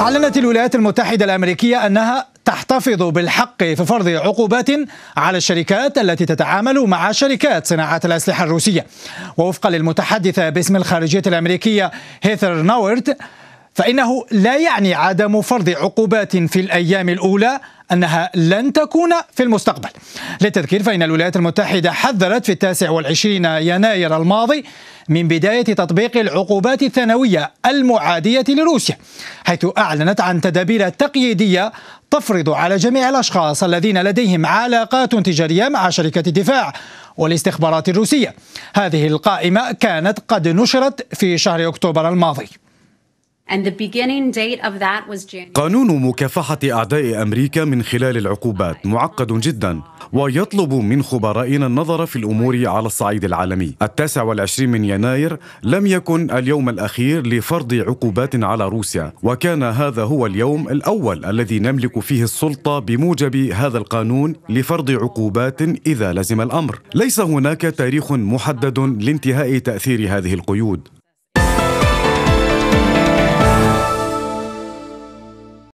أعلنت الولايات المتحدة الأمريكية أنها تحتفظ بالحق في فرض عقوبات على الشركات التي تتعامل مع شركات صناعة الأسلحة الروسية ووفقا للمتحدثة باسم الخارجية الأمريكية هيثر نورت فإنه لا يعني عدم فرض عقوبات في الأيام الأولى أنها لن تكون في المستقبل للتذكير فإن الولايات المتحدة حذرت في التاسع والعشرين يناير الماضي من بداية تطبيق العقوبات الثانوية المعادية لروسيا حيث أعلنت عن تدابير تقييدية تفرض على جميع الأشخاص الذين لديهم علاقات تجارية مع شركة الدفاع والاستخبارات الروسية هذه القائمة كانت قد نشرت في شهر أكتوبر الماضي قانون مكافحة أعداء أمريكا من خلال العقوبات معقد جدا ويطلب من خبرائنا النظر في الأمور على الصعيد العالمي التاسع والعشرين من يناير لم يكن اليوم الأخير لفرض عقوبات على روسيا وكان هذا هو اليوم الأول الذي نملك فيه السلطة بموجب هذا القانون لفرض عقوبات إذا لزم الأمر ليس هناك تاريخ محدد لانتهاء تأثير هذه القيود